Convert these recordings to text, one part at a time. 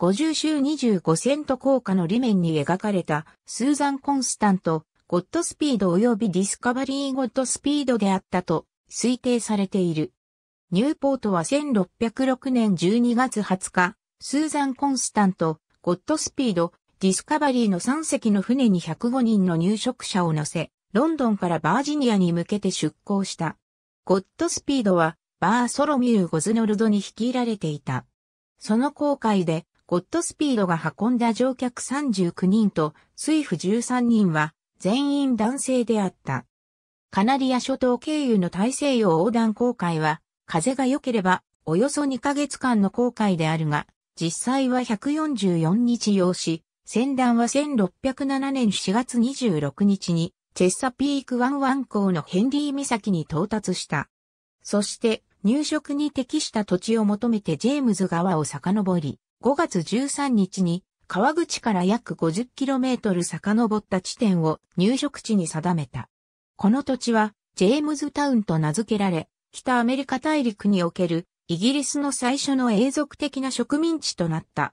50周25セント効果の裏面に描かれたスーザン・コンスタント、ゴッドスピード及びディスカバリー・ゴッドスピードであったと推定されている。ニューポートは1606年12月20日、スーザン・コンスタント、ゴッドスピード、ディスカバリーの3隻の船に105人の入植者を乗せ、ロンドンからバージニアに向けて出港した。ゴッドスピードは、バーソロミュー・ゴズノルドに率いられていた。その航海で、ゴッドスピードが運んだ乗客39人と、スイフ13人は、全員男性であった。カナリア諸島経由の大西洋横断航海は、風が良ければ、およそ2ヶ月間の航海であるが、実際は144日要し、船団は1607年4月26日に、チェッサピークワン港のヘンリー岬に到達した。そして、入植に適した土地を求めてジェームズ川を遡り、5月13日に川口から約 50km 遡った地点を入植地に定めた。この土地はジェームズタウンと名付けられ、北アメリカ大陸におけるイギリスの最初の永続的な植民地となった。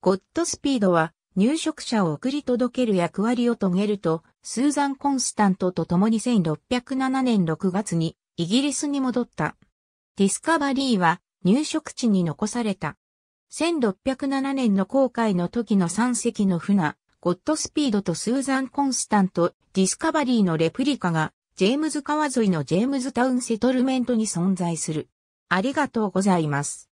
ゴッドスピードは入植者を送り届ける役割を遂げると、スーザン・コンスタントと共に1607年6月にイギリスに戻った。ディスカバリーは入植地に残された1607年の航海の時の3隻の船、ゴッドスピードとスーザン・コンスタント、ディスカバリーのレプリカが、ジェームズ川沿いのジェームズタウンセトルメントに存在する。ありがとうございます。